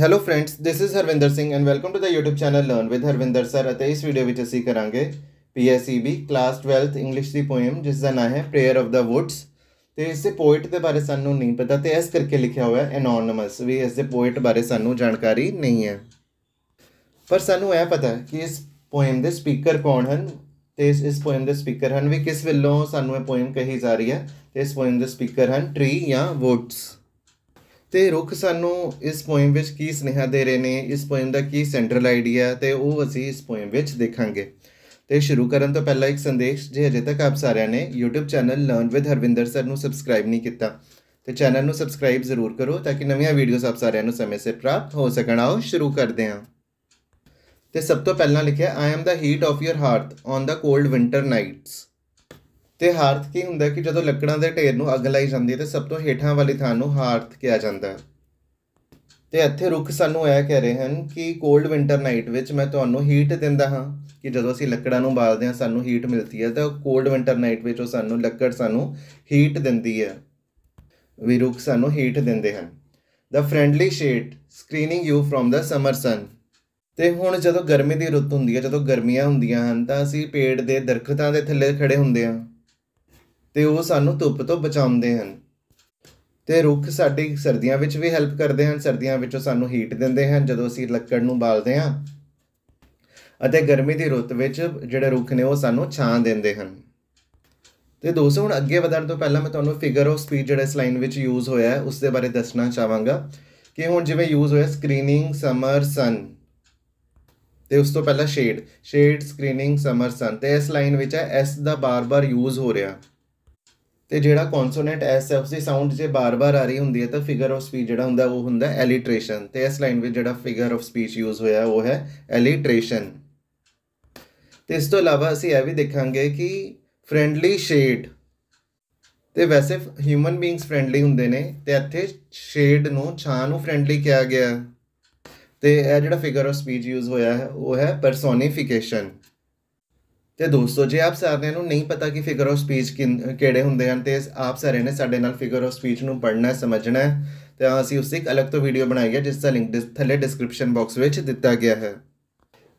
Hello friends this is Harvinder Singh and welcome to the YouTube channel learn with Harvinder sir ਅਤੇ ਇਸ video ਵਿੱਚ ਅਸੀਂ ਕਰਾਂਗੇ PSEB ਕਲਾਸ 12th ਇੰਗਲਿਸ਼ ਦੀ ਪੋਇਮ ਜਿਸ ਦਾ ਨਾਮ ਹੈ ਪ੍ਰੇਅਰ ਆਫ ਦਾ ਵੁੱਡਸ ਤੇ ਇਸ ਦੇ ਪੋਇਟ ਦੇ ਬਾਰੇ ਸਾਨੂੰ ਨਹੀਂ ਪਤਾ ਤੇ ਇਸ ਕਰਕੇ ਲਿਖਿਆ ਹੋਇਆ ਹੈ ਐਨੋਨਮਸ ਵੀ ਇਸ ਦੇ ਪੋਇਟ ਬਾਰੇ ਸਾਨੂੰ ਜਾਣਕਾਰੀ ਨਹੀਂ ਹੈ ਪਰ ਸਾਨੂੰ ਇਹ ਪਤਾ ਹੈ ਕਿ ਇਸ ਪੋਇਮ ਦੇ ਸਪੀਕਰ ਕੌਣ ਹਨ ਤੇ ਇਸ ਇਸ ਪੋਇਮ ਦੇ ਸਪੀਕਰ ਹਨ ਵੀ ਕਿਸ ਵੱਲੋਂ ਸਾਨੂੰ ਇਹ ਪੋਇਮ ਕਹੀ ਜਾ ਰਹੀ ਹੈ ਤੇ ਇਸ ਪੋਇਮ ਦੇ ਸਪੀਕਰ ਹਨ ਟ੍ਰੀ ਜਾਂ ਵੁੱਡਸ ਤੇ ਰੁੱਖ ਸਾਨੂੰ ਇਸ ਪੋਇਮ ਵਿੱਚ ਕੀ ਸੁਨੇਹਾ ਦੇ ਰਹੇ ਨੇ ਇਸ ਪੋਇਮ ਦਾ ਕੀ ਸੈਂਟਰਲ ਆਈਡੀਆ ਤੇ ਉਹ ਅਸੀਂ ਇਸ ਪੋਇਮ ਵਿੱਚ ਦੇਖਾਂਗੇ ਤੇ ਸ਼ੁਰੂ ਕਰਨ ਤੋਂ ਪਹਿਲਾਂ ਇੱਕ ਸੰਦੇਸ਼ ਜੇ ਅਜੇ ਤੱਕ ਆਪ ਸਾਰਿਆਂ ਨੇ YouTube channel learn with Harvinder sir ਨੂੰ ਸਬਸਕ੍ਰਾਈਬ ਨਹੀਂ ਕੀਤਾ ਤੇ ਚੈਨਲ ਨੂੰ ਸਬਸਕ੍ਰਾਈਬ ਜ਼ਰੂਰ ਕਰੋ ਤਾਂ ਕਿ ਨਵੀਆਂ ਵੀਡੀਓਜ਼ ਆਪ ਸਾਰਿਆਂ ਨੂੰ ਸਮੇਂ ਸਿਰ ਪ੍ਰਾਪਤ ਹੋ ਸਕਣ ਆਓ ਸ਼ੁਰੂ ਕਰਦੇ ਹਾਂ ਤੇ ਸਭ ਤੋਂ ਪਹਿਲਾਂ ਲਿਖਿਆ I am the heat of your hearth on the cold winter nights ਤੇ ਹਾਰਥ ਕੀ ਹੁੰਦਾ ਕਿ ਜਦੋਂ ਲੱਕੜਾਂ ਦੇ ਢੇਰ ਨੂੰ ਅੱਗ ਲਾਈ ਜਾਂਦੀ ਹੈ ਤੇ ਸਭ ਤੋਂ ਹੇਠਾਂ ਵਾਲੀ ਥਾਂ ਨੂੰ ਹਾਰਥ ਕਿਹਾ ਜਾਂਦਾ ਤੇ ਇੱਥੇ ਰੁੱਖ ਸਾਨੂੰ ਇਹ ਕਹਿ ਰਹੇ ਹਨ ਕਿ ਕੋਲਡ ਵਿంటర్ ਨਾਈਟ ਵਿੱਚ ਮੈਂ ਤੁਹਾਨੂੰ ਹੀਟ ਦਿੰਦਾ ਹਾਂ ਕਿ ਜਦੋਂ ਅਸੀਂ ਲੱਕੜਾਂ ਨੂੰ ਬਾਲਦੇ ਹਾਂ ਸਾਨੂੰ ਹੀਟ ਮਿਲਦੀ ਹੈ ਤਾਂ ਕੋਲਡ ਵਿంటర్ ਨਾਈਟ ਵਿੱਚ ਉਹ ਸਾਨੂੰ ਲੱਕੜ ਸਾਨੂੰ ਹੀਟ ਦਿੰਦੀ ਹੈ ਵੀ ਰੁੱਖ ਸਾਨੂੰ ਹੀਟ ਦਿੰਦੇ ਹਨ the friendly shade screening you from the summer sun ਤੇ ਹੁਣ ਜਦੋਂ ਗਰਮੀ ਦੀ ਰੁੱਤ ਹੁੰਦੀ ਹੈ ਜਦੋਂ ਗਰਮੀਆਂ ਹੁੰਦੀਆਂ ਹਨ ਤਾਂ ਅਸੀਂ ਪੇੜ ਦੇ ਦਰਖਤਾਂ ਦੇ ਥੱਲੇ ਖੜੇ ਹੁੰਦੇ ਹਾਂ ਤੇ ਉਹ ਸਾਨੂੰ ਧੁੱਪ ਤੋਂ ਬਚਾਉਂਦੇ ਹਨ ਤੇ ਰੁੱਖ ਸਾਡੀ ਸਰਦੀਆਂ ਵਿੱਚ ਵੀ ਹੈਲਪ ਕਰਦੇ ਹਨ ਸਰਦੀਆਂ ਵਿੱਚ ਉਹ ਸਾਨੂੰ ਹੀਟ ਦਿੰਦੇ ਹਨ ਜਦੋਂ ਅਸੀਂ ਲੱਕੜ ਨੂੰ ਬਾਲਦੇ ਹਾਂ ਅਤੇ ਗਰਮੀ ਦੀ ਰੁੱਤ ਵਿੱਚ ਜਿਹੜੇ ਰੁੱਖ ਨੇ ਉਹ ਸਾਨੂੰ ਛਾਂ ਦਿੰਦੇ ਹਨ ਤੇ ਦੋਸਤੋ ਹੁਣ ਅੱਗੇ ਵਧਣ ਤੋਂ ਪਹਿਲਾਂ ਮੈਂ ਤੁਹਾਨੂੰ ਫਿਗਰ ਆਫ ਸਪੀਚ ਜਿਹੜਾ ਇਸ ਲਾਈਨ ਵਿੱਚ ਯੂਜ਼ ਹੋਇਆ ਹੈ ਉਸ ਦੇ ਬਾਰੇ ਦੱਸਣਾ ਚਾਹਾਂਗਾ ਕਿ ਹੁਣ ਜਿਵੇਂ ਯੂਜ਼ ਹੋਇਆ ਸਕਰੀਨਿੰਗ ਸਮਰ ਸਨ ਤੇ ਉਸ ਤੋਂ ਪਹਿਲਾਂ shade shade screening summer sun ਤੇ ਇਸ ਲਾਈਨ ਵਿੱਚ ਐਸ ਦਾ ਬਾਰ-ਬਾਰ ਯੂਜ਼ ਹੋ ਰਿਹਾ ਤੇ ਜਿਹੜਾ ਕੌਨਸੋਨੈਂਟ ਐਸ ਐਫ ਦੀ ਸਾਊਂਡ ਜੇ ਬਾਰ-ਬਾਰ ਆ ਰਹੀ ਹੁੰਦੀ ਹੈ ਤਾਂ ਫਿਗਰ ਆਫ ਸਪੀਚ ਜਿਹੜਾ ਹੁੰਦਾ ਉਹ ਹੁੰਦਾ ਐਲੀਟ੍ਰੇਸ਼ਨ ਤੇ ਇਸ ਲਾਈਨ ਵਿੱਚ ਜਿਹੜਾ ਫਿਗਰ ਆਫ ਸਪੀਚ ਯੂਜ਼ ਹੋਇਆ ਉਹ ਹੈ ਐਲੀਟ੍ਰੇਸ਼ਨ ਤੇ ਇਸ ਤੋਂ ਇਲਾਵਾ ਅਸੀਂ ਇਹ ਵੀ ਦੇਖਾਂਗੇ ਕਿ ਫ੍ਰੈਂਡਲੀ ਸ਼ੇਡ ਤੇ ਵੈਸੇ ਹਿਊਮਨ ਬੀਇੰਗਸ ਫ੍ਰੈਂਡਲੀ ਹੁੰਦੇ ਨੇ ਤੇ ਇੱਥੇ ਸ਼ੇਡ ਨੂੰ ਛਾਂ ਨੂੰ ਫ੍ਰੈਂਡਲੀ ਕਿਹਾ ਗਿਆ ਤੇ ਇਹ ਜਿਹੜਾ ਫਿਗਰ ਆਫ ਸਪੀਚ ਯੂਜ਼ ਹੋਇਆ ਹੈ ਉਹ ਹੈ ਪਰਸੋਨੀਫਿਕੇਸ਼ਨ ਤੇ ਦੋਸਤੋ ਜੇ ਆਪ ਸਾਰਿਆਂ ਨੂੰ ਨਹੀਂ ਪਤਾ ਕਿ ਫਿਗਰ ਆਫ ਸਪੀਚ ਕਿਹੜੇ ਹੁੰਦੇ ਹਨ ਤੇ ਆਪ ਸਾਰਿਆਂ ਨੇ ਸਾਡੇ ਨਾਲ ਫਿਗਰ ਆਫ ਸਪੀਚ ਨੂੰ ਪੜ੍ਹਨਾ ਸਮਝਣਾ ਹੈ ਤੇ ਅਸੀਂ ਉਸ ਇੱਕ ਅਲੱਗ ਤੋਂ ਵੀਡੀਓ ਬਣਾਈ ਹੈ ਜਿਸ ਦਾ ਲਿੰਕ ਥੱਲੇ ਡਿਸਕ੍ਰਿਪਸ਼ਨ ਬਾਕਸ ਵਿੱਚ ਦਿੱਤਾ ਗਿਆ ਹੈ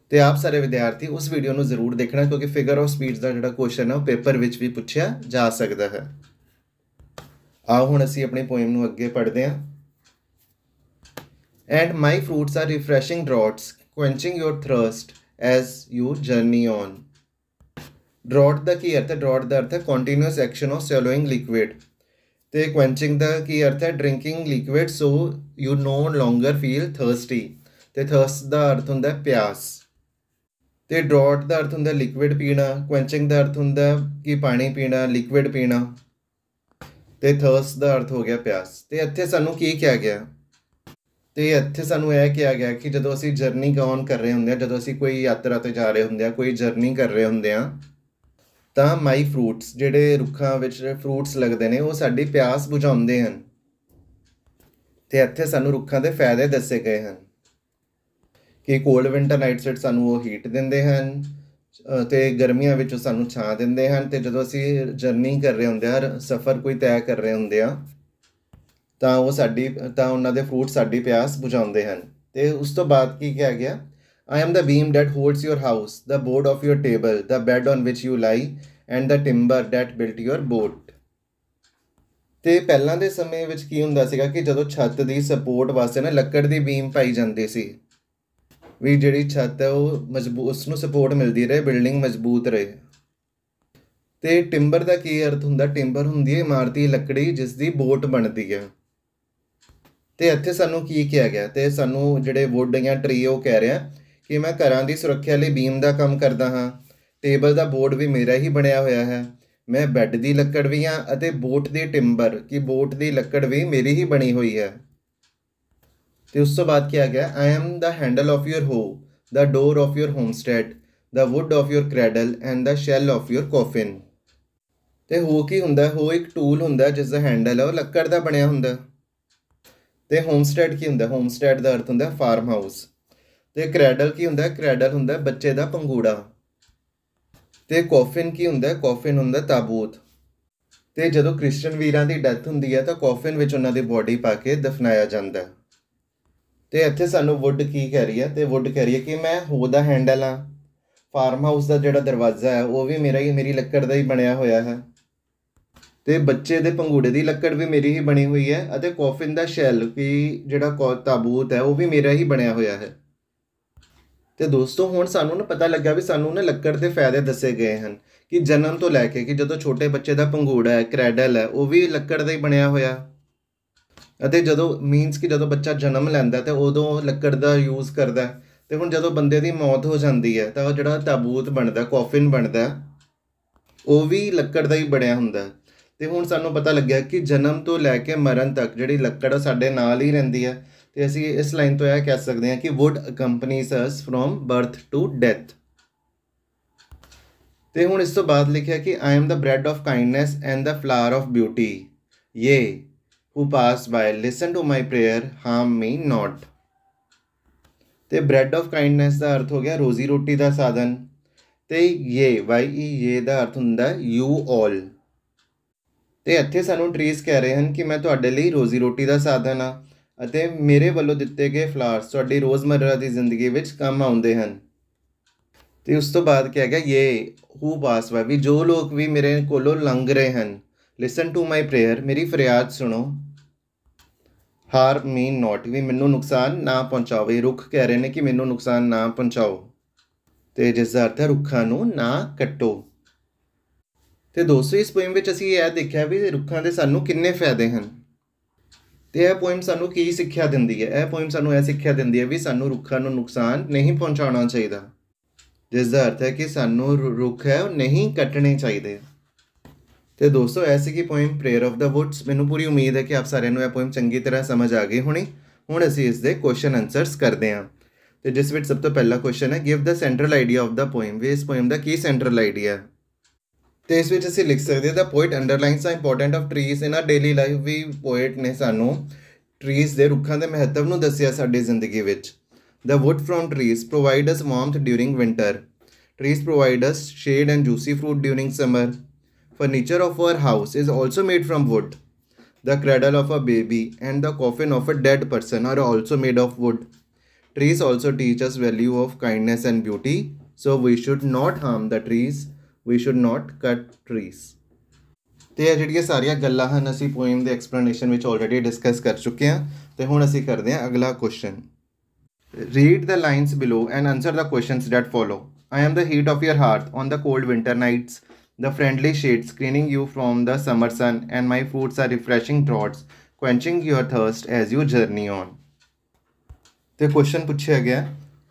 ਤੇ ਆਪ ਸਾਰੇ ਵਿਦਿਆਰਥੀ ਉਸ ਵੀਡੀਓ ਨੂੰ ਜ਼ਰੂਰ ਦੇਖਣਾ ਕਿਉਂਕਿ ਫਿਗਰ ਆਫ ਸਪੀਚ ਦਾ ਜਿਹੜਾ ਕੁਐਸਚਨ ਹੈ ਉਹ ਪੇਪਰ ਵਿੱਚ ਵੀ ਪੁੱਛਿਆ ਜਾ ਸਕਦਾ ਹੈ ਆਓ ਹੁਣ ਅਸੀਂ ਆਪਣੀ ਪੋਇਮ ਨੂੰ ਅੱਗੇ ਪੜ੍ਹਦੇ ਹਾਂ and my fruits are refreshing draughts quenching your thirst as you journey on draught ਦਾ ਕੀ ਅਰਥ ਹੈ ਡ੍ਰੌਟ ਦਾ ਅਰਥ ਹੈ continuous action of swallowing liquid ਤੇ ਕੁਐਂਚਿੰਗ ਦਾ ਕੀ ਅਰਥ ਹੈ drinking liquid so you no longer feel thirsty ਤੇ ਥਰਸ ਦਾ ਅਰਥ ਹੁੰਦਾ ਪਿਆਸ ਤੇ ਡ੍ਰੌਟ ਦਾ ਅਰਥ ਹੁੰਦਾ ਲਿਕਵਿਡ ਪੀਣਾ ਕੁਐਂਚਿੰਗ ਦਾ ਅਰਥ ਹੁੰਦਾ ਕਿ ਪਾਣੀ ਪੀਣਾ ਲਿਕਵਿਡ ਪੀਣਾ ਤੇ ਥਰਸ ਦਾ ਅਰਥ ਹੋ ਗਿਆ ਪਿਆਸ ਤੇ ਇੱਥੇ ਸਾਨੂੰ ਕੀ ਕਿਹਾ ਗਿਆ ਤੇ ਇੱਥੇ ਸਾਨੂੰ ਇਹ ਕਿਹਾ ਗਿਆ ਕਿ ਜਦੋਂ ਅਸੀਂ ਜਰਨੀ ਗਾਉਨ ਕਰ ਰਹੇ ਹੁੰਦੇ ਆ ਜਦੋਂ ਅਸੀਂ ਕੋਈ ਯਾਤਰਾ ਤੇ ਜਾ ਰਹੇ ਹੁੰਦੇ ਆ ਕੋਈ ਜਰਨੀ ਕਰ ਰਹੇ ਹੁੰਦੇ ਆ ਤਾਂ ਮਾਈ ਫਰੂਟਸ ਜਿਹੜੇ ਰੁੱਖਾਂ ਵਿੱਚ ਫਰੂਟਸ ਲੱਗਦੇ ਨੇ ਉਹ ਸਾਡੀ ਪਿਆਸ ਬੁਝਾਉਂਦੇ ਹਨ ਤੇ ਇੱਥੇ ਸਾਨੂੰ ਰੁੱਖਾਂ ਦੇ ਫਾਇਦੇ ਦੱਸੇ ਗਏ ਹਨ ਕਿ ਕੋਲਡ ਵਿੰਟਰ ਨਾਈਟਸ ਇਟ ਸਾਨੂੰ ਉਹ ਹੀਟ ਦਿੰਦੇ ਹਨ ਤੇ ਗਰਮੀਆਂ ਵਿੱਚ ਸਾਨੂੰ ਛਾਂ ਦਿੰਦੇ ਹਨ ਤੇ ਜਦੋਂ ਅਸੀਂ ਜਰਨੀ ਕਰ ਰਹੇ ਹੁੰਦੇ ਹਾਂ ਸਫ਼ਰ ਕੋਈ ਤੈਅ ਕਰ ਰਹੇ ਹੁੰਦੇ ਆ ਤਾਂ ਉਹ ਸਾਡੀ ਤਾਂ ਉਹਨਾਂ ਦੇ ਫਰੂਟ ਸਾਡੀ ਪਿਆਸ ਬੁਝਾਉਂਦੇ ਹਨ ਤੇ ਉਸ ਤੋਂ ਬਾਅਦ ਕੀ ਕਿਹਾ ਗਿਆ I am the beam that holds your house, the board of your table, the bed on which you lie, and the timber that built your boat. ਤੇ ਪਹਿਲਾਂ ਦੇ ਸਮੇਂ ਵਿੱਚ ਕੀ ਹੁੰਦਾ ਸੀਗਾ ਕਿ ਜਦੋਂ ਛੱਤ ਦੀ ਸਪੋਰਟ ਵਾਸਤੇ ਨਾ ਲੱਕੜ ਦੀ ਬੀਮ ਪਾਈ ਜਾਂਦੀ ਸੀ ਵੀ ਜਿਹੜੀ ਛੱਤ ਹੈ ਉਹ ਮਜ਼ਬੂਤ ਉਸ ਨੂੰ ਸਪੋਰਟ ਮਿਲਦੀ ਰਹੇ ਬਿਲਡਿੰਗ ਮਜ਼ਬੂਤ ਰਹੇ ਤੇ ਟਿੰਬਰ ਦਾ ਕੀ ਅਰਥ ਹੁੰਦਾ ਟਿੰਬਰ ਹੁੰਦੀ ਹੈ ਇਮਾਰਤੀ ਲੱਕੜੀ ਜਿਸ ਦੀ ਬੋਟ ਬਣਦੀ ਹੈ ਤੇ ਇੱਥੇ ਸਾਨੂੰ ਕੀ ਕਿਹਾ ਗਿਆ ਤੇ ਸਾਨੂੰ ਜਿਹੜੇ ਵੁੱਡ ਜਾਂ ਟ੍ਰੀ ਉਹ ਕਹਿ ਰਿਹਾ ਕਿ ਮੈਂ ਘਰਾਂ ਦੀ ਸੁਰੱਖਿਆ ਲਈ ਬੀਮ ਦਾ ਕੰਮ ਕਰਦਾ ਹਾਂ ਟੇਬਲ ਦਾ ਬੋਰਡ ਵੀ ਮੇਰਾ ਹੀ ਬਣਿਆ ਹੋਇਆ ਹੈ ਮੈਂ ਬੈੱਡ ਦੀ ਲੱਕੜ ਵੀ ਹਾਂ ਅਤੇ ਬੋਟ ਦੇ ਟਿੰਬਰ ਕਿ ਬੋਟ ਦੀ ਲੱਕੜ ਵੀ ਮੇਰੀ ਹੀ ਬਣੀ ਹੋਈ ਹੈ ਤੇ ਉਸ ਤੋਂ ਬਾਅਦ ਕੀ ਆ ਗਿਆ I am the handle of your hoe the door of your homestead the wood of your cradle and the shell of your coffin ਤੇ ਹੋ ਕੀ ਹੁੰਦਾ ਹੋ ਇੱਕ ਟੂਲ ਹੁੰਦਾ ਜਿਸ ਦਾ ਹੈਂਡਲ ਹੈ ਉਹ ਲੱਕੜ ਦਾ ਬਣਿਆ ਹੁੰਦਾ ਤੇ ਹੋਮਸਟੈਡ ਕੀ ਹੁੰਦਾ ਹੋਮਸਟੈਡ ਦਾ ਅਰਥ ਹੁੰਦਾ ਫਾਰਮ ਹਾਊਸ ਤੇ ਕ੍ਰੈਡਲ ਕੀ ਹੁੰਦਾ ਹੈ ਕ੍ਰੈਡਲ ਹੁੰਦਾ ਹੈ ਬੱਚੇ ਦਾ ਪੰਗੂੜਾ ਤੇ ਕੋਫਿਨ ਕੀ ਹੁੰਦਾ ਹੈ ਕੋਫਿਨ ਹੁੰਦਾ ਤਾਬੂਤ ਤੇ ਜਦੋਂ ਕ੍ਰਿਸਚੀਅਨ ਵੀਰਾਂ ਦੀ ਡੈਥ ਹੁੰਦੀ ਹੈ ਤਾਂ ਕੋਫਿਨ ਵਿੱਚ ਉਹਨਾਂ ਦੀ ਬੋਡੀ ਪਾ ਕੇ ਦਫਨਾਇਆ ਜਾਂਦਾ ਹੈ ਤੇ ਇੱਥੇ ਸਾਨੂੰ ਵੁੱਡ ਕੀ ਕਹਿ ਰਹੀ ਹੈ ਤੇ ਵੁੱਡ ਕਹਿ ਰਹੀ ਹੈ ਕਿ ਮੈਂ ਹੋ ਦਾ ਹੈਂਡਲ ਆ ਫਾਰਮ ਹਾਊਸ ਦਾ ਜਿਹੜਾ ਦਰਵਾਜ਼ਾ ਹੈ ਉਹ ਵੀ ਮੇਰਾ ਹੀ ਮੇਰੀ ਲੱਕੜ ਦਾ ਹੀ ਬਣਿਆ ਹੋਇਆ ਹੈ ਤੇ ਬੱਚੇ ਦੇ ਪੰਗੂੜੇ ਦੀ ਲੱਕੜ ਵੀ ਮੇਰੀ ਹੀ ਬਣੀ ਹੋਈ ਹੈ ਅਤੇ ਕੋਫਿਨ ਦਾ ਸ਼ੈਲ ਵੀ ਜਿਹੜਾ ਤਾਬੂਤ ਹੈ ਉਹ ਵੀ ਮੇਰਾ ਹੀ ਬਣਿਆ ਹੋਇਆ ਹੈ ਤੇ ਦੋਸਤੋ ਹੁਣ ਸਾਨੂੰ ਨਾ ਪਤਾ ਲੱਗਾ ਵੀ ਸਾਨੂੰ ਨਾ ਲੱਕੜ ਦੇ ਫਾਇਦੇ ਦੱਸੇ ਗਏ ਹਨ ਕਿ ਜਨਮ ਤੋਂ ਲੈ ਕੇ ਕਿ ਜਦੋਂ ਛੋਟੇ ਬੱਚੇ ਦਾ ਪੰਘੂੜਾ ਹੈ ਕ੍ਰੈਡਲ ਹੈ ਉਹ ਵੀ ਲੱਕੜ ਦਾ ਹੀ ਬਣਿਆ ਹੋਇਆ ਅਤੇ ਜਦੋਂ ਮੀਨਸ ਕਿ ਜਦੋਂ ਬੱਚਾ ਜਨਮ ਲੈਂਦਾ ਤੇ ਉਦੋਂ ਲੱਕੜ ਦਾ ਯੂਜ਼ ਕਰਦਾ ਤੇ ਹੁਣ ਜਦੋਂ ਬੰਦੇ ਦੀ ਮੌਤ ਹੋ ਜਾਂਦੀ ਹੈ ਤਾਂ ਉਹ ਜਿਹੜਾ ਤਾਬੂਤ ਬਣਦਾ ਕਾਫਨ ਬਣਦਾ ਉਹ ਵੀ ਲੱਕੜ ਦਾ ਹੀ ਬਣਿਆ ਹੁੰਦਾ ਤੇ ਹੁਣ ਸਾਨੂੰ ਪਤਾ ਲੱਗਿਆ ਕਿ ਜਨਮ ਤੋਂ ਲੈ ਕੇ ਮਰਨ ਤੱਕ ਜਿਹੜੀ ਲੱਕੜ ਸਾਡੇ ਨਾਲ ਹੀ ਰਹਿੰਦੀ ਹੈ ਤੇ ਅਸੀਂ ਇਸ ਲਾਈਨ ਤੋਂ ਇਹ ਕਹਿ ਸਕਦੇ ਹਾਂ ਕਿ wood accompanies us from birth to death ਤੇ ਹੁਣ ਇਸ ਤੋਂ ਬਾਅਦ ਲਿਖਿਆ ਕਿ I am the bread of kindness and the flower of beauty ye who pass by listen to my prayer ਹਾਰਮ me not ਤੇ ਬ੍ਰੈਡ ਆਫ ਕਾਈਂਡਨੈਸ ਦਾ ਅਰਥ ਹੋ ਗਿਆ ਰੋਜ਼ੀ ਰੋਟੀ ਦਾ ਸਾਧਨ ਤੇ ਯੇ ਵਾਈ ਈ ਯੇ ਦਾ ਅਰਥ ਹੁੰਦਾ ਯੂ ਆਲ ਤੇ ਇੱਥੇ ਸਾਨੂੰ ਟ੍ਰੀਸ ਕਹਿ ਰਹੇ ਹਨ ਕਿ ਮੈਂ ਤੁਹਾਡੇ ਲਈ ਰੋਜ਼ੀ ਰੋਟੀ ਦਾ ਸਾਧਨ ਆ ਅਤੇ ਮੇਰੇ ਵੱਲੋਂ ਦਿੱਤੇ ਗਏ ਫਲਾਰਸ ਤੁਹਾਡੀ ਰੋਜ਼ਮਰਰਾ ਦੀ ਜ਼ਿੰਦਗੀ ਵਿੱਚ ਕੰਮ ਆਉਂਦੇ ਹਨ ਤੇ ਉਸ ਤੋਂ ਬਾਅਦ ਕਿਹਾ ਗਿਆ ਇਹ ਹੂ ਬਾਸ ਵਾ ਵੀ ਜੋ ਲੋਕ ਵੀ ਮੇਰੇ ਕੋਲੋਂ ਲੰਘ ਰਹੇ ਹਨ ਲਿਸਨ ਟੂ ਮਾਈ ਪ੍ਰੇਅਰ ਮੇਰੀ ਫਰਿਆਦ ਸੁਣੋ ਹਾਰ ਮੀ ਨਾਟ ਵੀ ਮੈਨੂੰ ਨੁਕਸਾਨ ਨਾ ਪਹੁੰਚਾਵੇ ਰੁੱਖ ਕਹਿ ਰਹੇ ਨੇ ਕਿ ਮੈਨੂੰ ਨੁਕਸਾਨ ਨਾ ਪਹੁੰਚਾਓ ਤੇ ਜਿਸ ਦਾ ਅਰਥ ਹੈ ਰੁੱਖਾਂ ਨੂੰ ਨਾ ਕੱਟੋ ਤੇ ਦੋਸਤੋ ਇਸ ਪੋਇਮ ਵਿੱਚ ਅਸੀਂ ਇਹ ਦੇਖਿਆ ਵੀ ਰੁੱਖਾਂ ਦੇ ਸਾਨੂੰ ਕਿੰਨੇ ਫਾਇਦੇ ਹਨ ਤੇ ਇਹ ਪੋਇਮ ਸਾਨੂੰ ਕੀ ਸਿੱਖਿਆ ਦਿੰਦੀ ਹੈ ਇਹ ਪੋਇਮ ਸਾਨੂੰ ਇਹ ਸਿੱਖਿਆ ਦਿੰਦੀ ਹੈ ਵੀ ਸਾਨੂੰ ਰੁੱਖਾਂ ਨੂੰ ਨੁਕਸਾਨ ਨਹੀਂ ਪਹੁੰਚਾਉਣਾ ਚਾਹੀਦਾ ਜਿਸ ਦਾ ਅਰਥ ਹੈ ਕਿ ਸਾਨੂੰ ਰੁੱਖ ਹੈ ਉਹ ਨਹੀਂ ਕੱਟਣੇ ਚਾਹੀਦੇ ਤੇ ਦੋਸਤੋ ਐਸੀ ਕੀ poem prayer of the woods ਮੈਨੂੰ ਪੂਰੀ ਉਮੀਦ ਹੈ ਕਿ ਆਪ ਸਾਰਿਆਂ ਨੂੰ ਇਹ ਪੋਇਮ ਚੰਗੀ ਤਰ੍ਹਾਂ ਸਮਝ ਆ ਗਈ ਹੋਣੀ ਹੁਣ ਅਸੀਂ ਇਸ ਦੇ ਕੁਐਸਚਨ ਆਨਸਰਸ ਕਰਦੇ ਹਾਂ ਤੇ ਜਿਸ ਵਿੱਚ ਸਭ ਤੋਂ ਪਹਿਲਾ ਕੁਐਸਚਨ ਹੈ give the central idea of the poem ਵੇਸ ਪੋਇਮ ਦਾ ਕੀ ਸੈਂਟਰਲ ਆਈਡੀਆ ਹੈ ਤੇ which is ਅਸੀਂ ਲਿਖ ਸਕਦੇ ਹਾਂ the poet underlines the important of trees in a daily life we poet ਨੇ ਸਾਨੂੰ ਟਰੀਜ਼ ਦੇ ਰੁੱਖਾਂ ਦੇ ਮਹੱਤਵ ਨੂੰ ਦੱਸਿਆ ਸਾਡੀ ਜ਼ਿੰਦਗੀ The wood from trees provide us warmth during winter. Trees provide us shade and juicy fruit during summer. Furniture of our house is also made from wood. The cradle of a baby and the coffin of a dead person are also made of wood. Trees also teach us value of kindness and beauty, so we should not harm the trees we should not cut trees ਤੇ ਇਹ ਜਿਹੜੀਆਂ ਸਾਰੀਆਂ ਗੱਲਾਂ ਹਨ ਅਸੀਂ poem ਦੇ explanation ਵਿੱਚ already discuss ਕਰ ਚੁੱਕੇ ਹਾਂ ਤੇ ਹੁਣ ਅਸੀਂ ਕਰਦੇ ਹਾਂ ਅਗਲਾ question read the lines below and answer the questions that follow I am the heat of your hearth on the cold winter nights the friendly shade screening you from the summer sun, and my fruits are refreshing draughts, quenching your thirst as you journey on. The question पूछा गया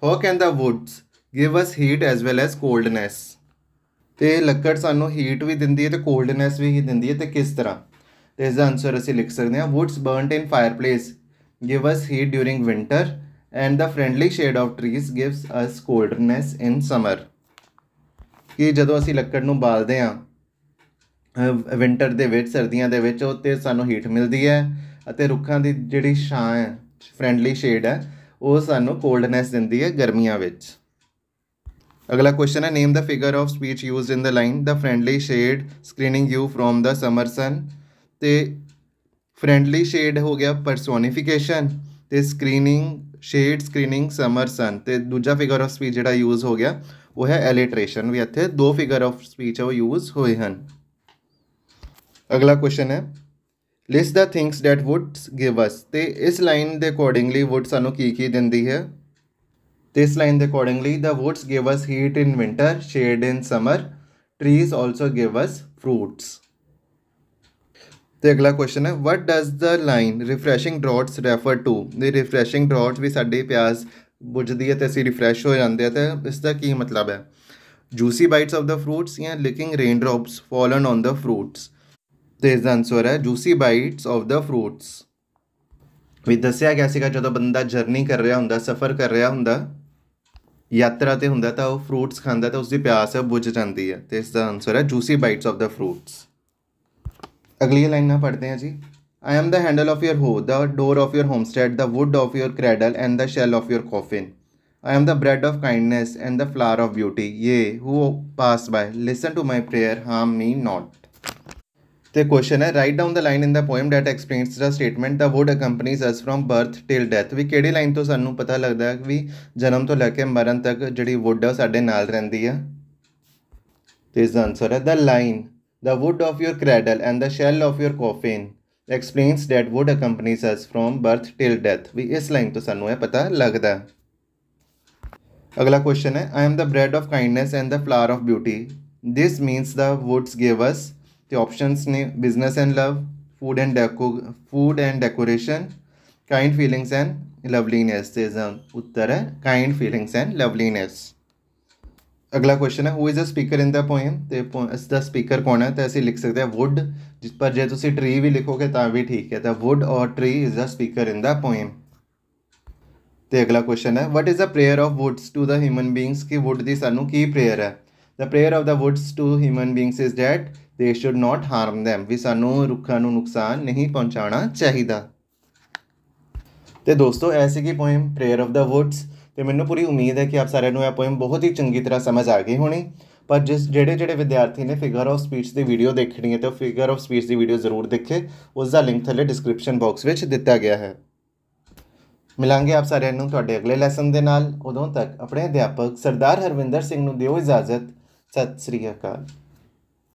How can the woods give us heat as well as coldness? ਤੇ ਲੱਕੜ ਸਾਨੂੰ heat ਵੀ ਦਿੰਦੀ ਹੈ ਤੇ ਕੋਲਡਨੈਸ ਵੀ ਦਿੰਦੀ ਹੈ ਤੇ ਕਿਸ ਤਰ੍ਹਾਂ ਤੇ ਇਸ ਦਾ ਆਨਸਰ ਅਸੀਂ ਲਿਖ ਸਕਦੇ ਹਾਂ woods burned in fireplace give us heat during winter and the friendly shade of trees gives us coldness in summer ਕਿ ਜਦੋਂ ਅਸੀਂ ਲੱਕੜ ਨੂੰ ਬਾਲਦੇ ਹਾਂ ਵਿੰਟਰ ਦੇ ਵਿੱਚ ਸਰਦੀਆਂ ਦੇ ਵਿੱਚ ਉਹ ਤੇ ਸਾਨੂੰ ਹੀਟ ਮਿਲਦੀ ਹੈ ਅਤੇ ਰੁੱਖਾਂ ਦੀ ਜਿਹੜੀ ਛਾਂ ਹੈ ਫ੍ਰੈਂਡਲੀ ਸ਼ੇਡ ਹੈ ਉਹ ਸਾਨੂੰ ਕੋਲਡਨੈਸ ਦਿੰਦੀ ਹੈ ਗਰਮੀਆਂ ਵਿੱਚ अगला क्वेश्चन है name the figure of speech use in the line the friendly shade screening you from the summer sun तो फ्रेंडली शेड हो गया परसोनीफिकेशन तो screening shade screening summer sun तो दूजा फिगर ऑफ स्पीच जो यूज़ हो गया वो है एलिट्रेशन भी इतने दो फिगर ऑफ स्पीच है वो यूज़ हुए हैं अगला क्वेश्चन है list the things that woods give us तो इस लाइन के अकॉर्डिंगली वुड सू की की है This line accordingly, the woods give us heat in winter, shade in summer. Trees also give us fruits. ਤੇ ਅਗਲਾ ਕੁਐਸਚਨ ਹੈ what does the line refreshing draughts refer to the refreshing draughts ਵੀ ਸਾਡੀ ਪਿਆਸ ਬੁਝਦੀ ਹੈ ਤੇ ਅਸੀਂ ਰਿਫਰੈਸ਼ ਹੋ ਜਾਂਦੇ ਆ ਤੇ ਇਸ ਦਾ ਕੀ ਮਤਲਬ ਹੈ juicy bites of the fruits ਜਾਂ licking rain drops fallen on the fruits ਤੇ ਇਸ ਦਾ ਆਨਸਰ ਹੈ juicy bites of the fruits ਵੀ ਦੱਸਿਆ ਗਿਆ ਸੀਗਾ ਜਦੋਂ ਬੰਦਾ ਜਰਨੀ ਕਰ ਰਿਹਾ ਹੁੰਦਾ ਸਫ਼ਰ ਕਰ ਰਿਹਾ ਹੁੰਦਾ ਯਾਤਰਾ ਤੇ ਹੁੰਦਾ ਤਾਂ ਉਹ ਫਰੂਟਸ ਖਾਂਦਾ ਤਾਂ ਉਸ ਦੀ ਪਿਆਸ ਹੈ ਬੁਝ ਜਾਂਦੀ ਹੈ ਤੇ ਇਸ ਦਾ ਆਨਸਰ ਹੈ juicy bites of the fruits ਅਗਲੀ ਲਾਈਨਾਂ ਪੜ੍ਹਦੇ ਹਾਂ ਜੀ I am the handle of your hoe the door of your homestead the wood of your cradle and the shell of your coffin I am the bread of kindness and the flower of beauty ye who pass by listen to my prayer harm me not ਤੇ question ਹੈ write down the line in the poem that explains the statement the wood accompanies us from birth till death ਵੀ ਕਿਹੜੀ line ਤੋਂ ਸਾਨੂੰ ਪਤਾ ਲੱਗਦਾ ਹੈ ਵੀ ਜਨਮ ਤੋਂ ਲੈ ਕੇ ਮਰਨ ਤੱਕ ਜਿਹੜੀ ਵੁੱਡ ਆ ਸਾਡੇ ਨਾਲ ਰਹਿੰਦੀ ਆ ਤੇ ਇਸ ਦਾ ਆਨਸਰ ਹੈ the line the wood of your cradle and the shell of your coffin explains that wood accompanies us from birth till death ਵੀ ਇਸ ਲਾਈਨ ਤੋਂ ਸਾਨੂੰ ਇਹ ਪਤਾ ਲੱਗਦਾ ਅਗਲਾ ਕੁਐਸਚਨ ਹੈ I am the bread of kindness and the flower of beauty this means the woods give us option ने business and love food and deco food and decoration kind feelings and loveliness ते उत्तर है kind feelings and loveliness अगला question है who is the speaker in the poem तो the speaker कौन है तो ऐसे लिख सकते हैं वुड जिस पर जो तुम ट्री भी लिखोगे तो भी ठीक है तो वुड और tree is the speaker in the poem तो अगला क्वेश्चन है what is the prayer of woods to the human beings कि वुड की सानू की प्रेयर है the prayer of the woods to human beings is that they should not harm them ਵੀ ਸਾਨੂੰ ਰੁੱਖਾਂ ਨੂੰ ਨੁਕਸਾਨ ਨਹੀਂ ਪਹੁੰਚਾਉਣਾ ਚਾਹੀਦਾ ਤੇ ਦੋਸਤੋ ਐਸੀ ਕੀ poem prayer of the woods ਤੇ ਮੈਨੂੰ ਪੂਰੀ ਉਮੀਦ ਹੈ ਕਿ ਆਪ ਸਾਰਿਆਂ ਨੂੰ ਇਹ ਪੋਇਮ ਬਹੁਤ ਹੀ ਚੰਗੀ ਤਰ੍ਹਾਂ ਸਮਝ ਆ ਗਈ ਹੋਣੀ ਪਰ ਜਿਸ ਜਿਹੜੇ ਜਿਹੜੇ ਵਿਦਿਆਰਥੀ ਨੇ ਫਿਗਰ ਆਫ ਸਪੀਚ ਦੀ ਵੀਡੀਓ ਦੇਖਣੀ ਹੈ ਤੇ ਉਹ ਫਿਗਰ ਆਫ ਸਪੀਚ ਦੀ ਵੀਡੀਓ ਜ਼ਰੂਰ ਦੇਖੇ ਉਸ ਦਾ ਲਿੰਕ ਥੱਲੇ ਡਿਸਕ੍ਰਿਪਸ਼ਨ ਬਾਕਸ ਵਿੱਚ ਦਿੱਤਾ ਗਿਆ ਹੈ ਮਿਲਾਂਗੇ ਆਪ ਸਾਰਿਆਂ ਨੂੰ ਤੁਹਾਡੇ ਅਗਲੇ ਲੈਸਨ ਦੇ ਨਾਲ ਉਦੋਂ ਤੱਕ ਆਪਣੇ ਅਧਿਆਪਕ ਸਰਦਾਰ ਹਰਵਿੰਦਰ ਸਿੰਘ ਨੂੰ ਦਿਓ ਇਜਾਜ਼ਤ ਸਤਿ ਸ੍ਰੀ ਅਕਾਲ